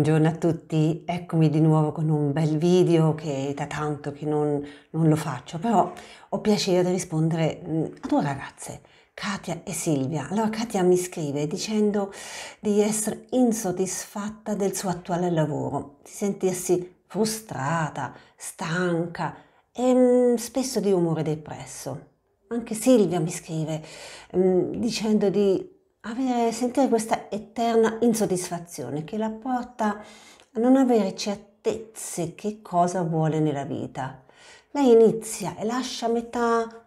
Buongiorno a tutti, eccomi di nuovo con un bel video che da tanto che non, non, lo faccio, però ho piacere di rispondere mm, a due ragazze, Katia e Silvia. Allora Katia mi scrive dicendo di essere insoddisfatta del suo attuale lavoro, di sentirsi frustrata, stanca e mm, spesso di umore depresso. Anche Silvia mi scrive mm, dicendo di avere, sentire questa eterna insoddisfazione che la porta a non avere certezze che cosa vuole nella vita. Lei inizia e lascia a metà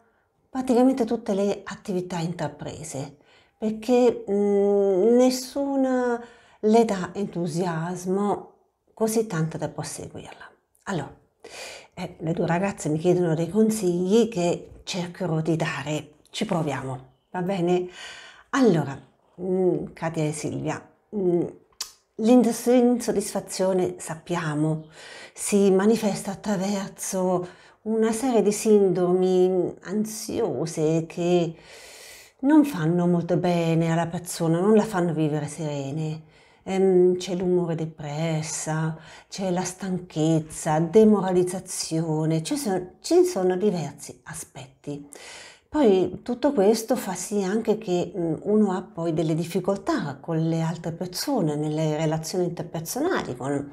praticamente tutte le attività intraprese perché mh, mm, nessuna le dà entusiasmo così tanto da proseguirla. Allora, eh, le due ragazze mi chiedono dei consigli che cercherò di dare. Ci proviamo, va bene? Allora, mh, mm, Katia e Silvia, mh, mm, l'insoddisfazione, sappiamo, si manifesta attraverso una serie di sindromi ansiose che non fanno molto bene alla persona, non la fanno vivere serene. Ehm, c'è l'umore depressa, c'è la stanchezza, demoralizzazione, ci sono, ci sono diversi aspetti. Poi tutto questo fa sì anche che uno ha poi delle difficoltà con le altre persone, nelle relazioni interpersonali, con,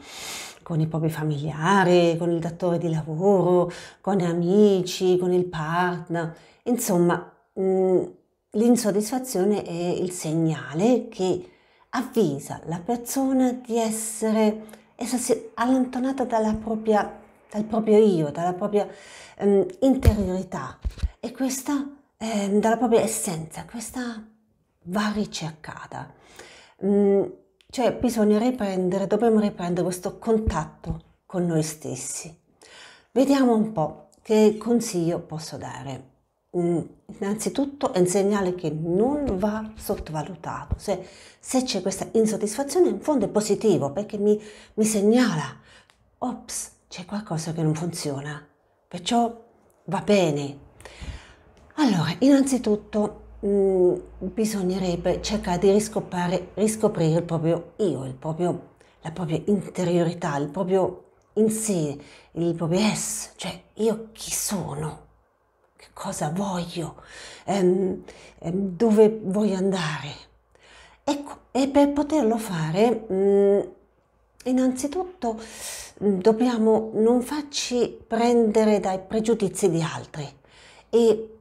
con i propri familiari, con il datore di lavoro, con gli amici, con il partner. Insomma, l'insoddisfazione è il segnale che avvisa la persona di essere allontanata dalla propria, dal proprio io, dalla propria ehm, interiorità e questa eh, dalla propria essenza, questa va ricercata. Mm, cioè bisogna riprendere, dobbiamo riprendere questo contatto con noi stessi. Vediamo un po' che consiglio posso dare. Mm, innanzitutto è un segnale che non va sottovalutato. Se, se c'è questa insoddisfazione in fondo è positivo perché mi, mi segnala, ops, c'è qualcosa che non funziona. Perciò va bene, allora, innanzitutto mh, mm, bisognerebbe cercare di riscoprire il proprio io, il proprio, la propria interiorità, il proprio in sé, il proprio essere, cioè io chi sono, che cosa voglio, ehm, ehm, dove voglio andare. Ecco, e per poterlo fare, mh, mm, innanzitutto mh, mm, dobbiamo non farci prendere dai pregiudizi di altri e,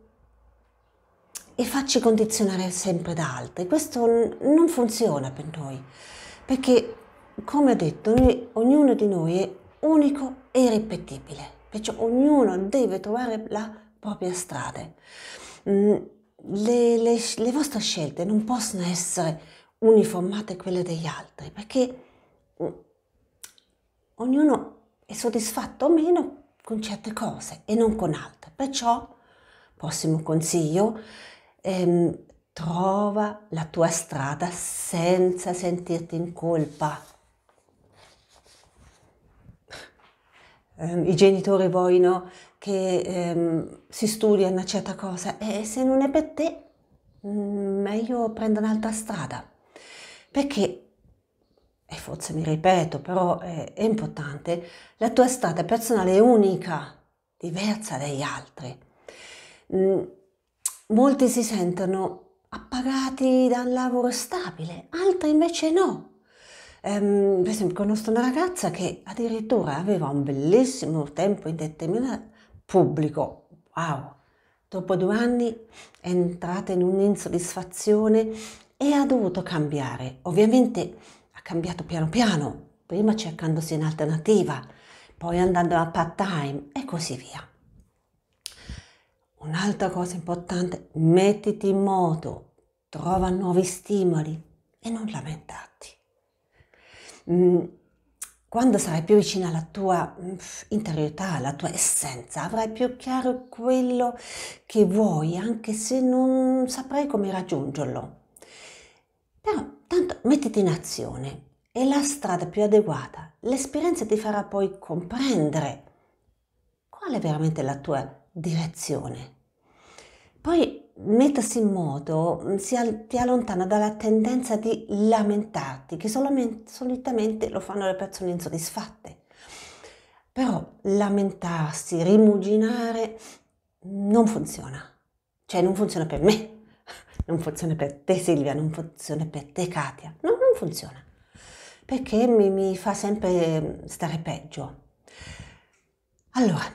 e farci condizionare sempre da altri. Questo non funziona per noi, perché come ho detto, noi, ognuno di noi è unico e irripetibile, perciò ognuno deve trovare la propria strada. Mm, le, le, le, vostre scelte non possono essere uniformate a quelle degli altri, perché mm, ognuno è soddisfatto o meno con certe cose e non con altre. Perciò prossimo consiglio, ehm, trova la tua strada senza sentirti in colpa. Ehm, I genitori vogliono che ehm, si studi una certa cosa e se non è per te, mm, meglio prendere un'altra strada. Perché e forse mi ripeto, però è, importante, la tua strada personale è unica, diversa dagli altri. Mm, molti si sentono appagati dal lavoro stabile, altri invece no. Um, per esempio, conosco una ragazza che addirittura aveva un bellissimo tempo indeterminato pubblico. Wow! Dopo due anni è entrata in un'insoddisfazione e ha dovuto cambiare. Ovviamente ha cambiato piano piano, prima cercandosi un'alternativa, poi andando a part time e così via. Un'altra cosa importante, mettiti in moto, trova nuovi stimoli e non lamentarti. Mm, quando sarai più vicina alla tua mm, interiorità, alla tua essenza, avrai più chiaro quello che vuoi, anche se non saprai come raggiungerlo. Però tanto mettiti in azione, è la strada più adeguata. L'esperienza ti farà poi comprendere qual è veramente la tua direzione. Poi mettersi in moto mm, si, ti allontana dalla tendenza di lamentarti, che solitamente lo fanno le persone insoddisfatte. Però lamentarsi, rimuginare non funziona. Cioè non funziona per me, non funziona per te Silvia, non funziona per te Katia. No, non funziona. Perché mi, mi fa sempre mm, stare peggio. Allora,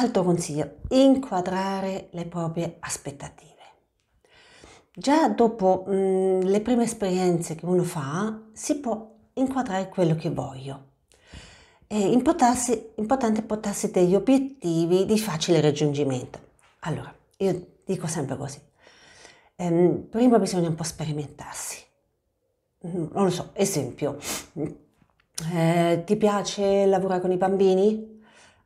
Altro consiglio, inquadrare le proprie aspettative. Già dopo mh, mm, le prime esperienze che uno fa, si può inquadrare quello che voglio. È importante portarsi degli obiettivi di facile raggiungimento. Allora, io dico sempre così. Ehm, prima bisogna un po' sperimentarsi. Mm, non lo so, esempio, eh, ti piace lavorare con i bambini?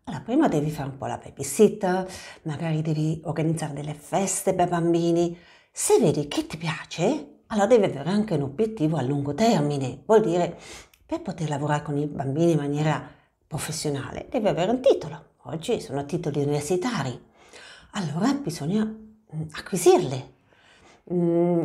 Allora, prima devi fare un po' la babysitter, magari devi organizzare delle feste per bambini. Se vedi che ti piace, allora devi avere anche un obiettivo a lungo termine. Vuol dire, per poter lavorare con i bambini in maniera professionale, devi avere un titolo. Oggi sono titoli universitari. Allora bisogna mm, acquisirli. Mm,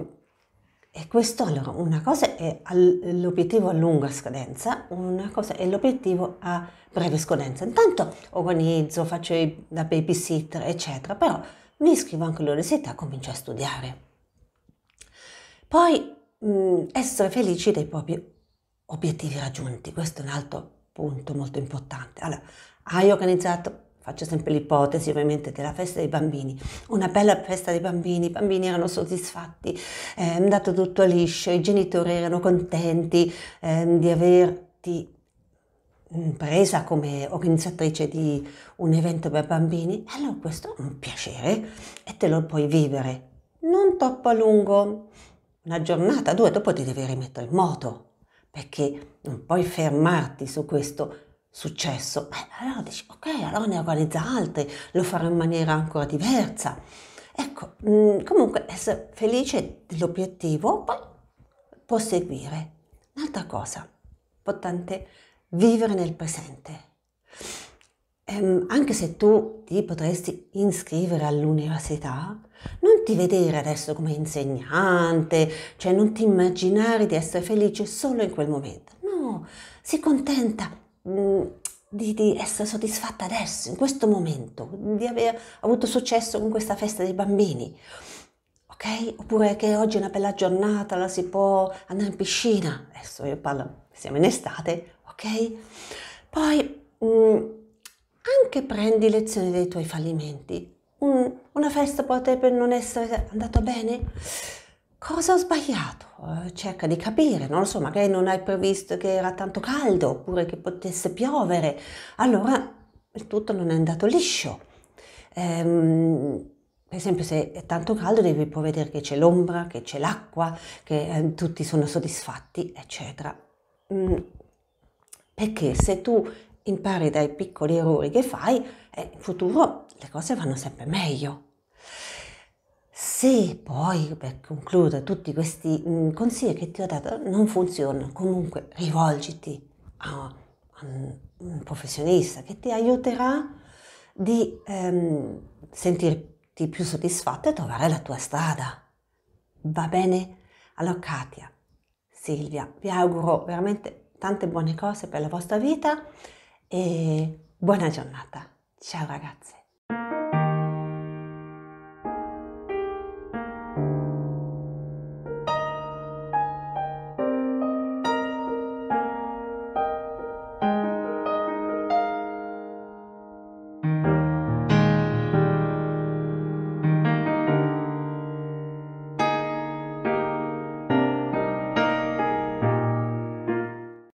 e questo allora, una cosa è l'obiettivo a lunga scadenza, una cosa è l'obiettivo a breve scadenza. Intanto organizzo, faccio da babysitter, eccetera, però mi iscrivo anche all'università e comincio a studiare. Poi mh, essere felici dei propri obiettivi raggiunti, questo è un altro punto molto importante. Allora, hai organizzato faccio sempre l'ipotesi ovviamente della festa dei bambini, una bella festa dei bambini, i bambini erano soddisfatti, è ehm, andato tutto liscio, i genitori erano contenti eh, di averti mm, presa come organizzatrice di un evento per bambini, allora questo è un piacere e te lo puoi vivere. Non troppo a lungo, una giornata, due, dopo ti devi rimettere in moto, perché non puoi fermarti su questo successo, eh, allora dici ok, allora ne organizza altri, lo farò in maniera ancora diversa. Ecco, mh, mm, comunque essere felice dell'obiettivo, poi proseguire. Un'altra cosa importante, vivere nel presente. Ehm, anche se tu ti potresti iscrivere all'università, non ti vedere adesso come insegnante, cioè non ti immaginare di essere felice solo in quel momento. No, si contenta Mm, di, di, essere soddisfatta adesso, in questo momento, di aver avuto successo con questa festa dei bambini. Ok? Oppure che oggi è una bella giornata, la si può andare in piscina. Adesso io parlo, siamo in estate, ok? Poi mh, mm, anche prendi lezioni dei tuoi fallimenti. Un, mm, una festa potrebbe non essere andata bene? cosa ho sbagliato? Eh, cerca di capire, non lo so, magari non hai previsto che era tanto caldo oppure che potesse piovere, allora il tutto non è andato liscio. Ehm, per esempio se è tanto caldo devi provvedere che c'è l'ombra, che c'è l'acqua, che eh, tutti sono soddisfatti, eccetera. Mm, perché se tu impari dai piccoli errori che fai, eh, in futuro le cose vanno sempre meglio. Se poi, per concludere, tutti questi mm, consigli che ti ho dato non funzionano, comunque rivolgiti a, a un professionista che ti aiuterà di ehm, sentirti più soddisfatto e trovare la tua strada. Va bene? Allora Katia, Silvia, vi auguro veramente tante buone cose per la vostra vita e buona giornata. Ciao ragazze.